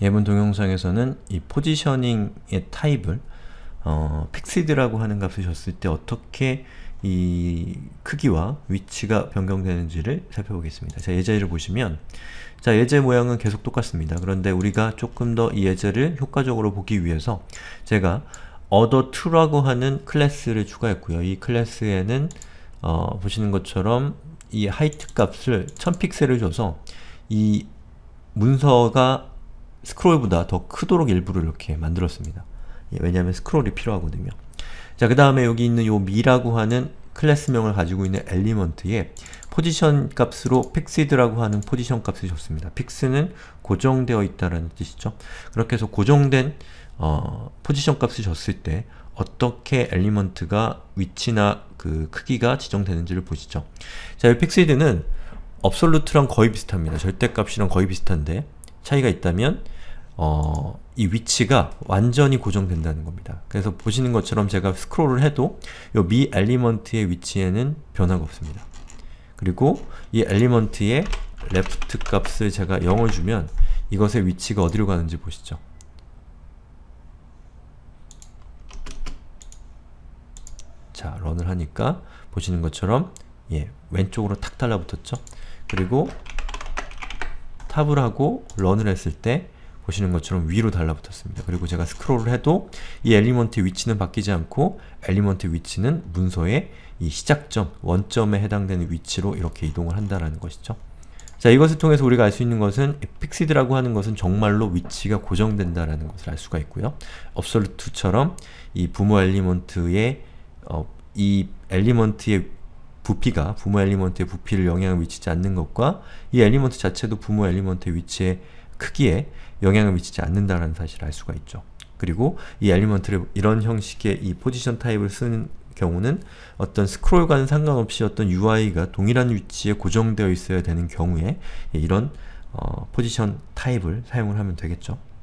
예문 동영상에서는 이 포지셔닝의 타입을 어, 픽시드라고 하는 값을 줬을 때 어떻게 이 크기와 위치가 변경되는지를 살펴보겠습니다. 자, 예제를 보시면 자, 예제 모양은 계속 똑같습니다. 그런데 우리가 조금 더 이 예제를 효과적으로 보기 위해서 제가 order to라고 하는 클래스를 추가했고요. 이 클래스에는 어, 보시는 것처럼 이 height 값을 1000픽셀을 줘서 이 문서가 스크롤보다 더 크도록 일부러 이렇게 만들었습니다. 예, 왜냐하면 스크롤이 필요하거든요. 자, 그 다음에 여기 있는 요 미라고 하는 클래스명을 가지고 있는 엘리먼트에 포지션 값으로 픽시드라고 하는 포지션 값을 줬습니다. 픽스는 고정되어 있다라는 뜻이죠. 그렇게 해서 고정된 어, 포지션 값을 줬을 때 어떻게 엘리먼트가 위치나 그 크기가 지정되는지를 보시죠. 자, 이 픽시드는 업솔루트랑 거의 비슷합니다. 절대값이랑 거의 비슷한데 차이가 있다면 어, 이 위치가 완전히 고정된다는 겁니다. 그래서 보시는 것처럼 제가 스크롤을 해도 이 미 엘리먼트의 위치에는 변화가 없습니다. 그리고 이 엘리먼트의 left 값을 제가 0을 주면 이것의 위치가 어디로 가는지 보시죠. 자, 런을 하니까 보시는 것처럼 예, 왼쪽으로 탁 달라붙었죠? 그리고 탑을 하고 런을 했을 때 보시는 것처럼 위로 달라붙었습니다. 그리고 제가 스크롤을 해도 이 엘리먼트 의 위치는 바뀌지 않고 엘리먼트 위치는 문서의 이 시작점, 원점에 해당되는 위치로 이렇게 이동을 한다는 것이죠. 자, 이것을 통해서 우리가 알 수 있는 것은 픽시드라고 하는 것은 정말로 위치가 고정된다라는 것을 알 수가 있고요. 업솔루트처럼 이 부모 엘리먼트의 어, 이 엘리먼트의 부피가 부모 엘리먼트의 부피를 영향을 미치지 않는 것과 이 엘리먼트 자체도 부모 엘리먼트의 위치에 크기에 영향을 미치지 않는다는 사실을 알 수가 있죠. 그리고 이 엘리먼트를 이런 형식의 이 포지션 타입을 쓰는 경우는 어떤 스크롤과는 상관없이 어떤 UI가 동일한 위치에 고정되어 있어야 되는 경우에 이런 어, 포지션 타입을 사용을 하면 되겠죠.